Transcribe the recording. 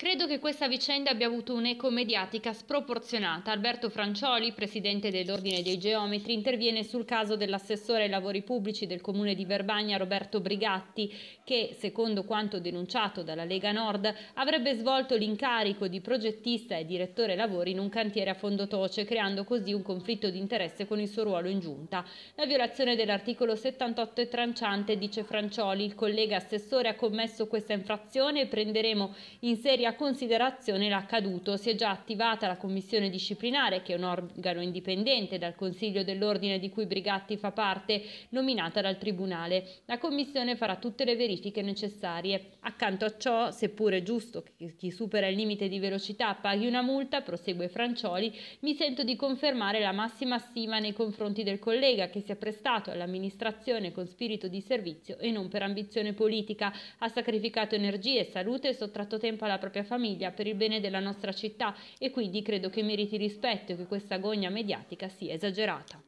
Credo che questa vicenda abbia avuto un'eco mediatica sproporzionata. Alberto Francioli, presidente dell'Ordine dei Geometri, interviene sul caso dell'assessore ai lavori pubblici del comune di Verbagna Roberto Brigatti, che, secondo quanto denunciato dalla Lega Nord, avrebbe svolto l'incarico di progettista e direttore lavori in un cantiere a fondo Fondotoce, creando così un conflitto di interesse con il suo ruolo in giunta. La violazione dell'articolo 78 è tranciante, dice Francioli. Il collega assessore ha commesso questa infrazione e prenderemo in seria seria considerazione l'accaduto. Si è già attivata la commissione disciplinare, che è un organo indipendente dal Consiglio dell'Ordine di cui Brigatti fa parte, nominata dal Tribunale. La commissione farà tutte le verifiche necessarie. Accanto a ciò, seppure è giusto che chi supera il limite di velocità paghi una multa, prosegue Francioli, mi sento di confermare la massima stima nei confronti del collega che si è prestato all'amministrazione con spirito di servizio e non per ambizione politica. Ha sacrificato energie, salute e sottratto tempo alla propria propria famiglia, per il bene della nostra città e quindi credo che meriti rispetto e che questa gogna mediatica sia esagerata.